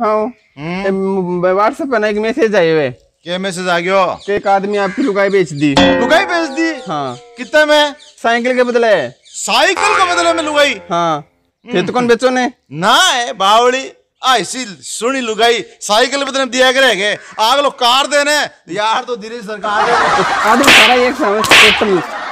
हाँ व्हाट्सएप पर ना एक मैसेज आये हुए क्या मैसेज आ गयो एक आदमी आपकी लुगाई बेच दी लुगाई बेच दी हाँ कितने में साइकिल के बदले साइकिल के बदले में लुगाई हाँ हम्म। फिर तो कौन बेचो ने ना है बावड़ी ऐसी सुनी लुगाई साइकिल में बदले दिया करेंगे आग लोग कार देने यार तो धीरे सरकार आदमी सारा एक समय सिस्टम